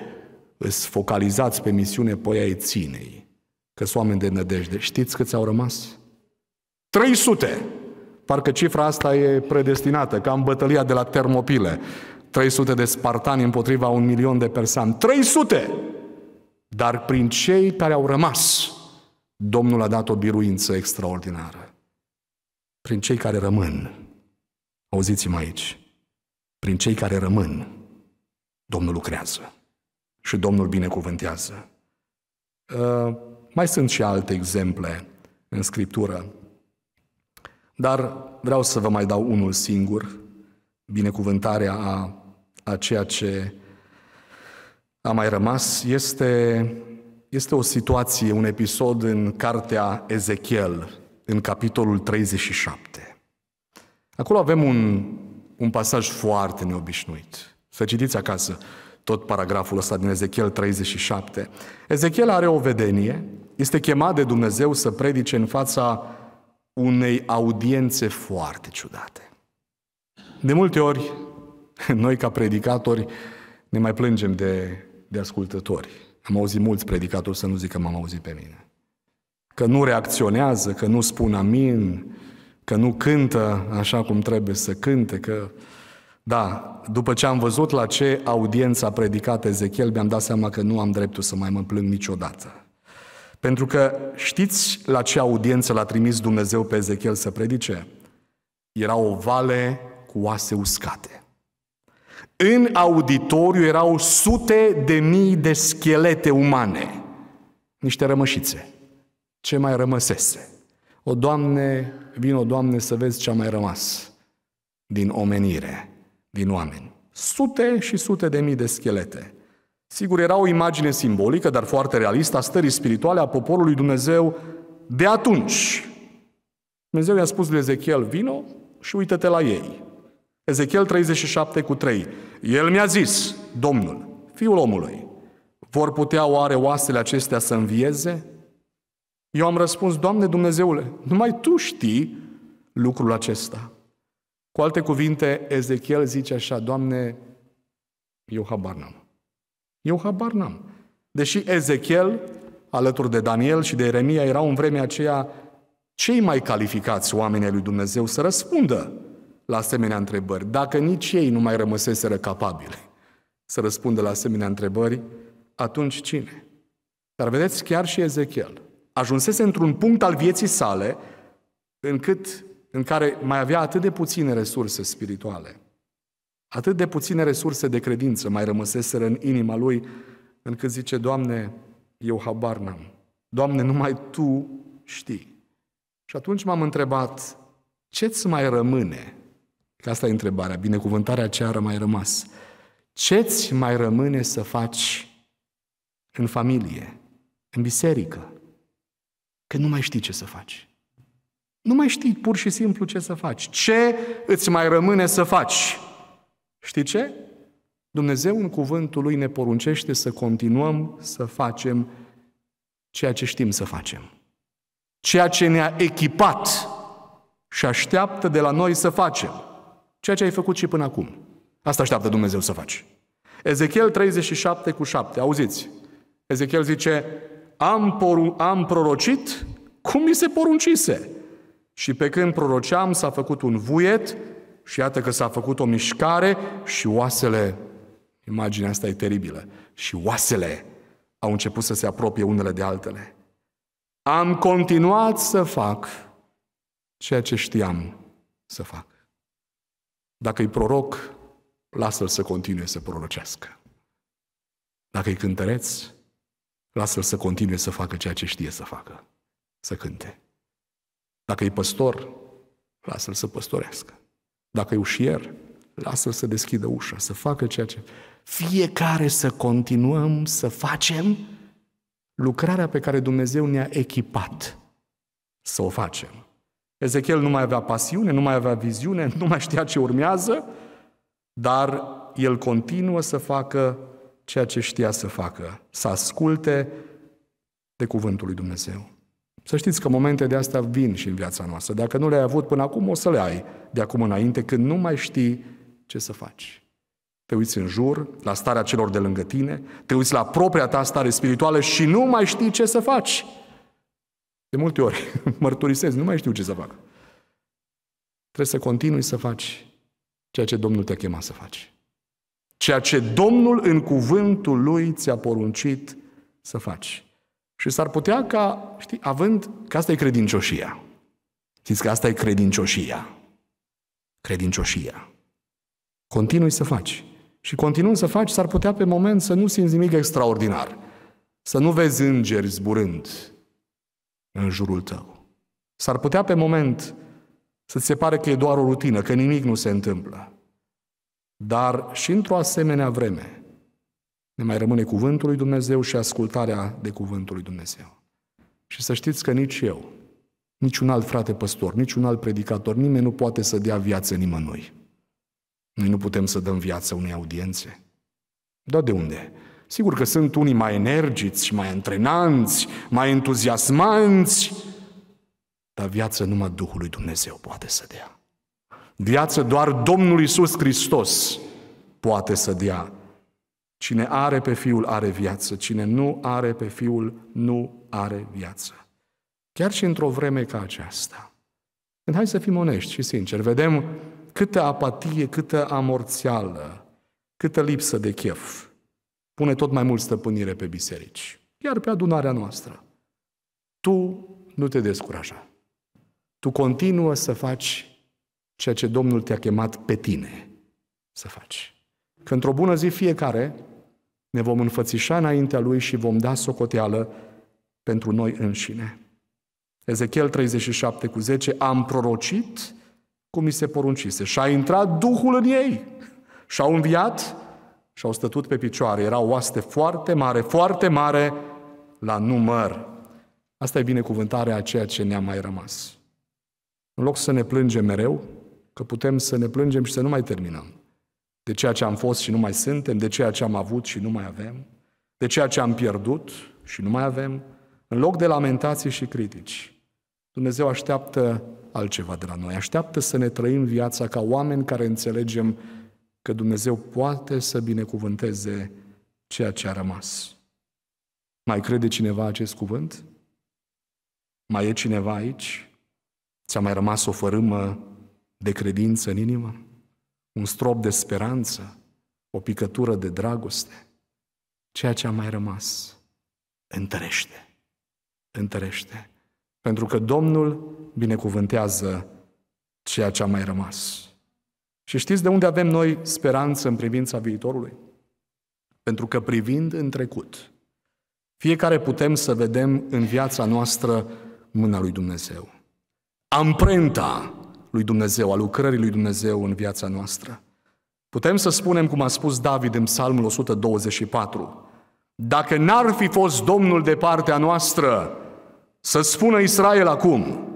îs focalizați pe misiune, păi ai ținei. Că sunt oameni de nădejde. Știți câți au rămas? 300! Parcă cifra asta e predestinată, ca în bătălia de la Termopile. 300 de spartani împotriva un milion de persani. 300! Dar prin cei care au rămas, Domnul a dat o biruință extraordinară. Prin cei care rămân, auziți-mă aici, prin cei care rămân, Domnul lucrează și Domnul binecuvântează. Uh, mai sunt și alte exemple în Scriptură, dar vreau să vă mai dau unul singur, binecuvântarea a, a ceea ce a mai rămas este, este o situație, un episod în cartea Ezechiel, în capitolul 37. Acolo avem un, un pasaj foarte neobișnuit. Să citiți acasă tot paragraful ăsta din Ezechiel 37. Ezechiel are o vedenie, este chemat de Dumnezeu să predice în fața unei audiențe foarte ciudate. De multe ori, noi ca predicatori ne mai plângem de de ascultători. Am auzit mulți predicatori să nu zic că m-am auzit pe mine. Că nu reacționează, că nu spun amin, că nu cântă așa cum trebuie să cânte, că... Da, după ce am văzut la ce audiență a predicat Ezechiel, mi-am dat seama că nu am dreptul să mai mă plâng niciodată. Pentru că știți la ce audiență l-a trimis Dumnezeu pe Ezechiel să predice? Era o vale cu oase uscate. În auditoriu erau sute de mii de schelete umane, niște rămășițe. Ce mai rămăsese? O doamne, vino doamne să vezi ce a mai rămas din omenire, din oameni. Sute și sute de mii de schelete. Sigur, era o imagine simbolică, dar foarte realistă, a stării spirituale a poporului Dumnezeu de atunci. Dumnezeu i-a spus lui Ezechiel, vino și uită-te la ei. Ezechiel 37 cu 3. El mi-a zis, Domnul, fiul omului, vor putea oare oasele acestea să învieze? Eu am răspuns, Doamne Dumnezeule, numai Tu știi lucrul acesta. Cu alte cuvinte, Ezechiel zice așa, Doamne, eu habar n-am. Eu habar n-am. Deși Ezechiel, alături de Daniel și de Eremia, erau în vremea aceea cei mai calificați oameni ai lui Dumnezeu să răspundă la asemenea întrebări, dacă nici ei nu mai rămăseseră capabile să răspundă la asemenea întrebări, atunci cine? Dar vedeți, chiar și Ezechiel ajunsese într-un punct al vieții sale încât, în care mai avea atât de puține resurse spirituale, atât de puține resurse de credință mai rămăseseră în inima lui, încât zice, Doamne, eu habar n-am. Doamne, numai Tu știi. Și atunci m-am întrebat, ce-ți mai rămâne Asta e întrebarea. Binecuvântarea ce a mai rămas. Ce-ți mai rămâne să faci în familie, în biserică, că nu mai știi ce să faci? Nu mai știi pur și simplu ce să faci. Ce îți mai rămâne să faci? Știi ce? Dumnezeu în cuvântul Lui ne poruncește să continuăm să facem ceea ce știm să facem. Ceea ce ne-a echipat și așteaptă de la noi să facem. Ceea ce ai făcut și până acum. Asta așteaptă Dumnezeu să faci. Ezechiel 37 cu 7. Auziți? Ezechiel zice, am, poru- am prorocit cum mi se poruncise. Și pe când proroceam, s-a făcut un vuiet și iată că s-a făcut o mișcare și oasele, imaginea asta e teribilă, și oasele au început să se apropie unele de altele. Am continuat să fac ceea ce știam să fac. Dacă e proroc, lasă-l să continue să prorocească. Dacă e cântăreț, lasă-l să continue să facă ceea ce știe să facă, să cânte. Dacă e păstor, lasă-l să păstorească. Dacă e ușier, lasă-l să deschidă ușa, să facă ceea ce... Fiecare să continuăm să facem lucrarea pe care Dumnezeu ne-a echipat să o facem. Ezechiel nu mai avea pasiune, nu mai avea viziune, nu mai știa ce urmează, dar el continuă să facă ceea ce știa să facă, să asculte de cuvântul lui Dumnezeu. Să știți că momente de astea vin și în viața noastră. Dacă nu le-ai avut până acum, o să le ai de acum înainte, când nu mai știi ce să faci. Te uiți în jur, la starea celor de lângă tine, te uiți la propria ta stare spirituală și nu mai știi ce să faci. De multe ori mărturisesc, nu mai știu ce să fac. Trebuie să continui să faci ceea ce Domnul te-a chemat să faci. Ceea ce Domnul în cuvântul Lui ți-a poruncit să faci. Și s-ar putea ca, știi, având, că asta e credincioșia. Știți că asta e credincioșia. Credincioșia. Continui să faci. Și continuând să faci, s-ar putea pe moment să nu simți nimic extraordinar. Să nu vezi îngeri zburând, în jurul tău. S-ar putea pe moment să-ți se pare că e doar o rutină, că nimic nu se întâmplă. Dar și într-o asemenea vreme ne mai rămâne cuvântul lui Dumnezeu și ascultarea de cuvântul lui Dumnezeu. Și să știți că nici eu, nici un alt frate păstor, un alt predicator, nimeni nu poate să dea viață nimănui. Noi nu putem să dăm viață unei audiențe. Dar de unde? Sigur că sunt unii mai energiți și mai antrenanți, mai entuziasmanți, dar viață numai Duhului lui Dumnezeu poate să dea. Viață doar Domnul Iisus Hristos poate să dea. Cine are pe Fiul are viață, cine nu are pe Fiul nu are viață. Chiar și într-o vreme ca aceasta. Când hai să fim onești și sinceri, vedem câtă apatie, câtă amorțială, câtă lipsă de chef pune tot mai mult stăpânire pe biserici, chiar pe adunarea noastră. Tu nu te descuraja. Tu continuă să faci ceea ce Domnul te-a chemat pe tine să faci. Că într-o bună zi fiecare ne vom înfățișa înaintea Lui și vom da socoteală pentru noi înșine. Ezechiel 37 cu 10, am prorocit cum mi se poruncise și a intrat Duhul în ei și au înviat și au stătut pe picioare. Era o oaste foarte mare, foarte mare la număr. Asta e binecuvântarea a ceea ce ne-a mai rămas. În loc să ne plângem mereu, că putem să ne plângem și să nu mai terminăm. De ceea ce am fost și nu mai suntem, de ceea ce am avut și nu mai avem, de ceea ce am pierdut și nu mai avem, în loc de lamentații și critici. Dumnezeu așteaptă altceva de la noi, așteaptă să ne trăim viața ca oameni care înțelegem că Dumnezeu poate să binecuvânteze ceea ce a rămas. Mai crede cineva acest cuvânt? Mai e cineva aici? Ți-a mai rămas o fărâmă de credință în inimă? Un strop de speranță? O picătură de dragoste? Ceea ce a mai rămas, întărește. Întărește. Pentru că Domnul binecuvântează ceea ce a mai rămas. Și știți de unde avem noi speranță în privința viitorului? Pentru că privind în trecut, fiecare putem să vedem în viața noastră mâna lui Dumnezeu. Amprenta lui Dumnezeu, a lucrării lui Dumnezeu în viața noastră. Putem să spunem, cum a spus David în Psalmul 124, dacă n-ar fi fost Domnul de partea noastră, să spună Israel acum.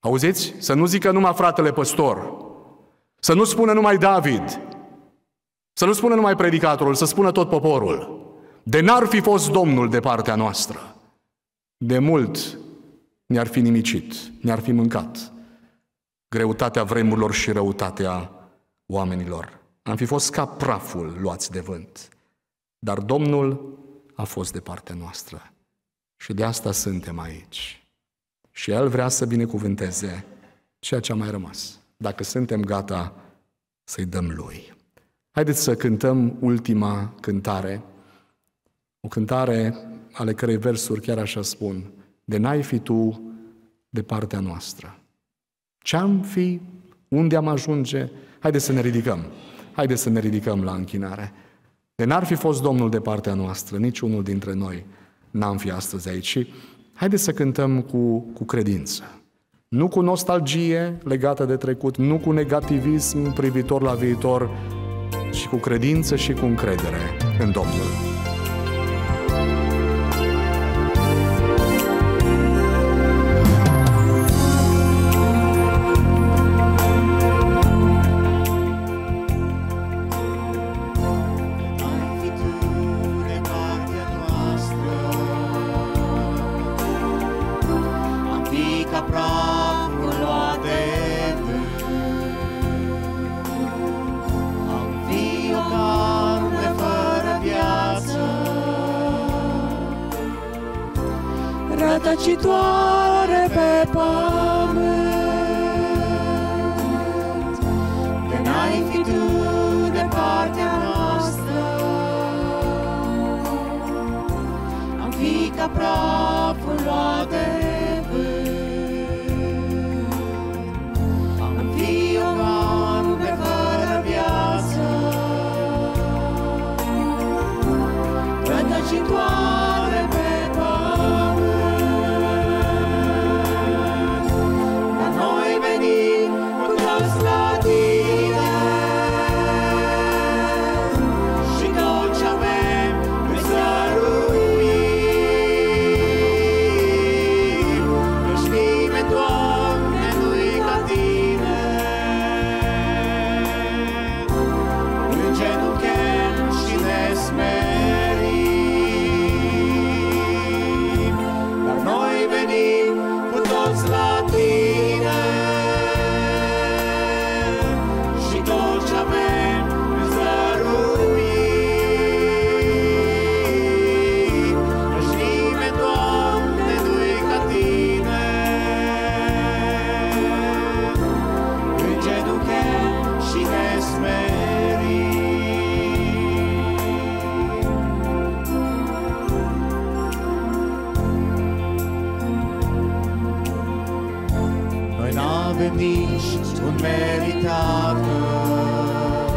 Auziți? Să nu zică numai fratele păstor, să nu spună numai David, să nu spună numai predicatorul, să spună tot poporul. De n-ar fi fost Domnul de partea noastră. De mult ne-ar fi nimicit, ne-ar fi mâncat greutatea vremurilor și răutatea oamenilor. Am fi fost ca praful luați de vânt. Dar Domnul a fost de partea noastră. Și de asta suntem aici. Și El vrea să binecuvânteze ceea ce a mai rămas dacă suntem gata să-i dăm Lui. Haideți să cântăm ultima cântare, o cântare ale cărei versuri chiar așa spun, de n-ai fi tu de partea noastră. Ce-am fi, unde am ajunge, haideți să ne ridicăm, haideți să ne ridicăm la închinare. De n-ar fi fost Domnul de partea noastră, niciunul dintre noi n-am fi astăzi aici. haideți să cântăm cu, cu credință. Nu cu nostalgie legată de trecut, nu cu negativism privitor la viitor, ci cu credință și cu încredere în Domnul. prova. rătăcitoare pe pământ, Că n-ai fi tu de partea noastră, am fi ca praf für mich und Meditate.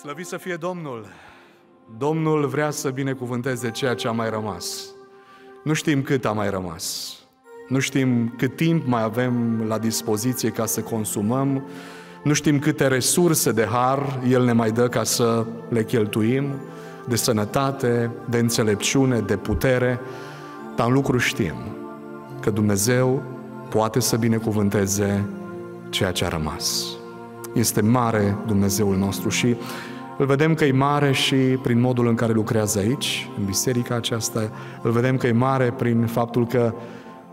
Slăvit să fie Domnul! Domnul vrea să binecuvânteze ceea ce a mai rămas. Nu știm cât a mai rămas. Nu știm cât timp mai avem la dispoziție ca să consumăm. Nu știm câte resurse de har El ne mai dă ca să le cheltuim, de sănătate, de înțelepciune, de putere. Dar în lucru știm că Dumnezeu poate să binecuvânteze ceea ce a rămas. Este mare Dumnezeul nostru și îl vedem că e mare și prin modul în care lucrează aici, în biserica aceasta. Îl vedem că e mare prin faptul că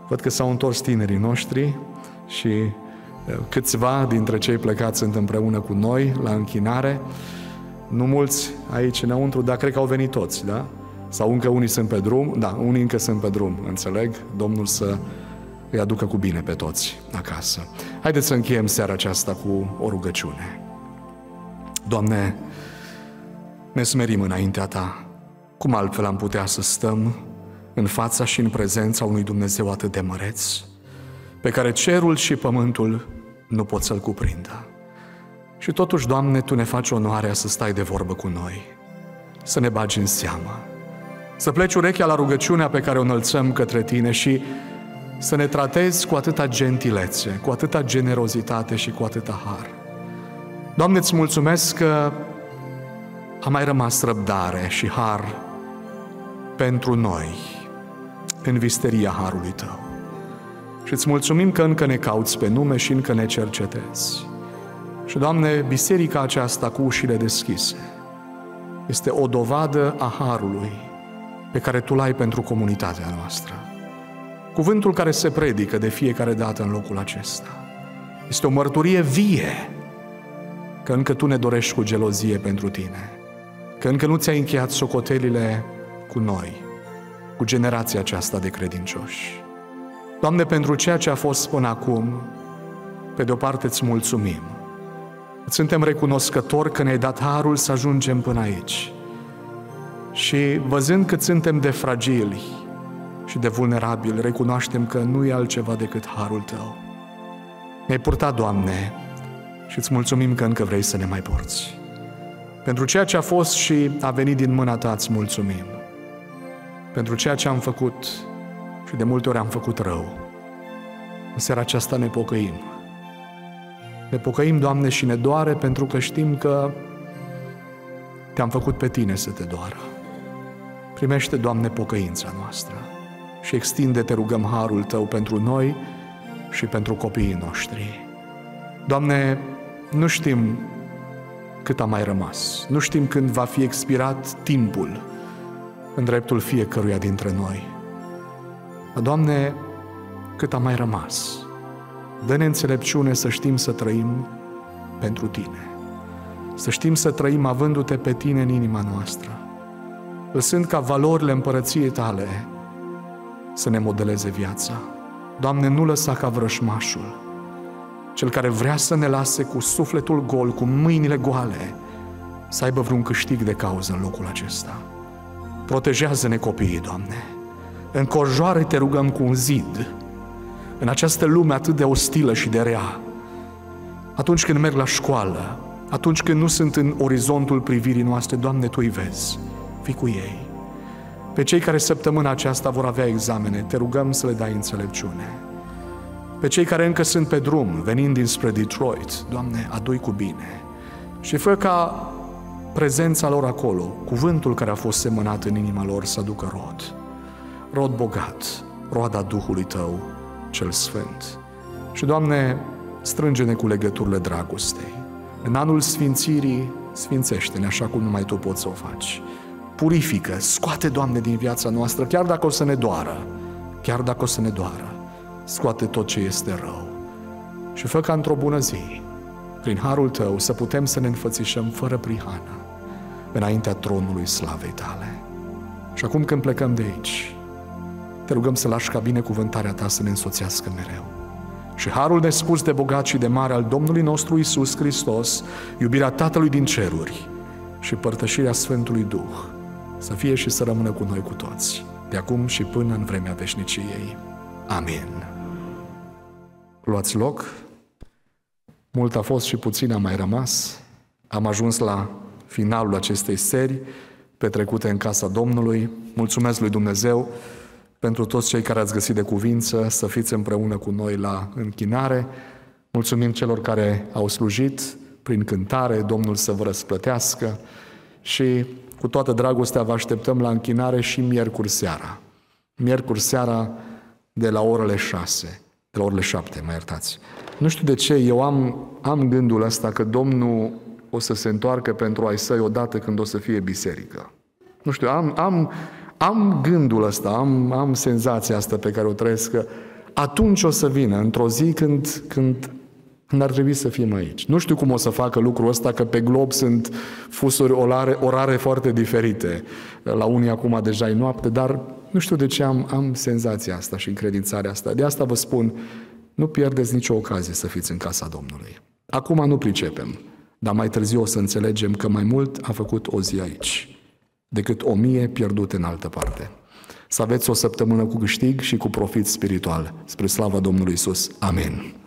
văd că s-au întors tinerii noștri și eh, câțiva dintre cei plecați sunt împreună cu noi la închinare. Nu mulți aici înăuntru, dar cred că au venit toți, da? Sau încă unii sunt pe drum? Da, unii încă sunt pe drum, înțeleg. Domnul să îi aducă cu bine pe toți acasă. Haideți să încheiem seara aceasta cu o rugăciune. Doamne, ne smerim înaintea ta. Cum altfel am putea să stăm în fața și în prezența unui Dumnezeu atât de măreț, pe care cerul și pământul nu pot să-l cuprindă. Și totuși, Doamne, Tu ne faci onoarea să stai de vorbă cu noi, să ne bagi în seamă, să pleci urechea la rugăciunea pe care o înălțăm către Tine și să ne tratezi cu atâta gentilețe, cu atâta generozitate și cu atâta har. Doamne, îți mulțumesc că a mai rămas răbdare și har pentru noi în visteria harului tău. Și îți mulțumim că încă ne cauți pe nume și încă ne cercetezi. Și, Doamne, biserica aceasta cu ușile deschise este o dovadă a harului pe care Tu l-ai pentru comunitatea noastră. Cuvântul care se predică de fiecare dată în locul acesta este o mărturie vie că încă Tu ne dorești cu gelozie pentru Tine că încă nu ți-ai încheiat socotelile cu noi, cu generația aceasta de credincioși. Doamne, pentru ceea ce a fost până acum, pe de-o parte îți mulțumim. Suntem recunoscători că ne-ai dat harul să ajungem până aici. Și văzând cât suntem de fragili și de vulnerabili, recunoaștem că nu e altceva decât harul Tău. Ne-ai purtat, Doamne, și îți mulțumim că încă vrei să ne mai porți. Pentru ceea ce a fost și a venit din mâna ta îți mulțumim. Pentru ceea ce am făcut și de multe ori am făcut rău. În seara aceasta ne pocăim. Ne pocăim, Doamne, și ne doare pentru că știm că te-am făcut pe tine să te doară. Primește, Doamne, pocăința noastră și extinde, te rugăm, harul tău pentru noi și pentru copiii noștri. Doamne, nu știm cât a mai rămas. Nu știm când va fi expirat timpul în dreptul fiecăruia dintre noi. Doamne, cât a mai rămas, dă-ne înțelepciune să știm să trăim pentru Tine. Să știm să trăim avându-Te pe Tine în inima noastră, lăsând ca valorile împărăției Tale să ne modeleze viața. Doamne, nu lăsa ca vrășmașul cel care vrea să ne lase cu sufletul gol, cu mâinile goale, să aibă vreun câștig de cauză în locul acesta. Protejează-ne copiii, Doamne! Încojoare te rugăm cu un zid în această lume atât de ostilă și de rea. Atunci când merg la școală, atunci când nu sunt în orizontul privirii noastre, Doamne, Tu îi vezi, fii cu ei. Pe cei care săptămâna aceasta vor avea examene, te rugăm să le dai înțelepciune pe cei care încă sunt pe drum, venind dinspre Detroit. Doamne, adui cu bine. Și fă ca prezența lor acolo, cuvântul care a fost semănat în inima lor să aducă rod. Rod bogat, roada Duhului Tău, cel Sfânt. Și, Doamne, strânge-ne cu legăturile dragostei. În anul Sfințirii, sfințește-ne așa cum numai Tu poți să o faci. Purifică, scoate, Doamne, din viața noastră, chiar dacă o să ne doară, chiar dacă o să ne doară scoate tot ce este rău și fă ca într-o bună zi, prin harul tău, să putem să ne înfățișăm fără prihană înaintea tronului slavei tale. Și acum când plecăm de aici, te rugăm să lași ca binecuvântarea ta să ne însoțească mereu. Și harul nespus de bogat și de mare al Domnului nostru Isus Hristos, iubirea Tatălui din ceruri și părtășirea Sfântului Duh, să fie și să rămână cu noi cu toți, de acum și până în vremea veșniciei. Amin. Luați loc. Mult a fost și puțin a mai rămas. Am ajuns la finalul acestei serii petrecute în casa Domnului. Mulțumesc lui Dumnezeu pentru toți cei care ați găsit de cuvință să fiți împreună cu noi la închinare. Mulțumim celor care au slujit prin cântare, Domnul să vă răsplătească și cu toată dragostea vă așteptăm la închinare și miercuri seara. Miercuri seara de la orele șase de la orele șapte, mă iertați. Nu știu de ce, eu am, am gândul ăsta că Domnul o să se întoarcă pentru ai săi odată când o să fie biserică. Nu știu, am, am, am gândul ăsta, am, am senzația asta pe care o trăiesc că atunci o să vină, într-o zi când, când, când ar trebui să fim aici. Nu știu cum o să facă lucrul ăsta, că pe glob sunt fusuri orare, orare foarte diferite. La unii acum deja e noapte, dar nu știu de ce am, am senzația asta și încredințarea asta. De asta vă spun, nu pierdeți nicio ocazie să fiți în casa Domnului. Acum nu pricepem, dar mai târziu o să înțelegem că mai mult a făcut o zi aici decât o mie pierdute în altă parte. Să aveți o săptămână cu câștig și cu profit spiritual. Spre slava Domnului Isus. Amen.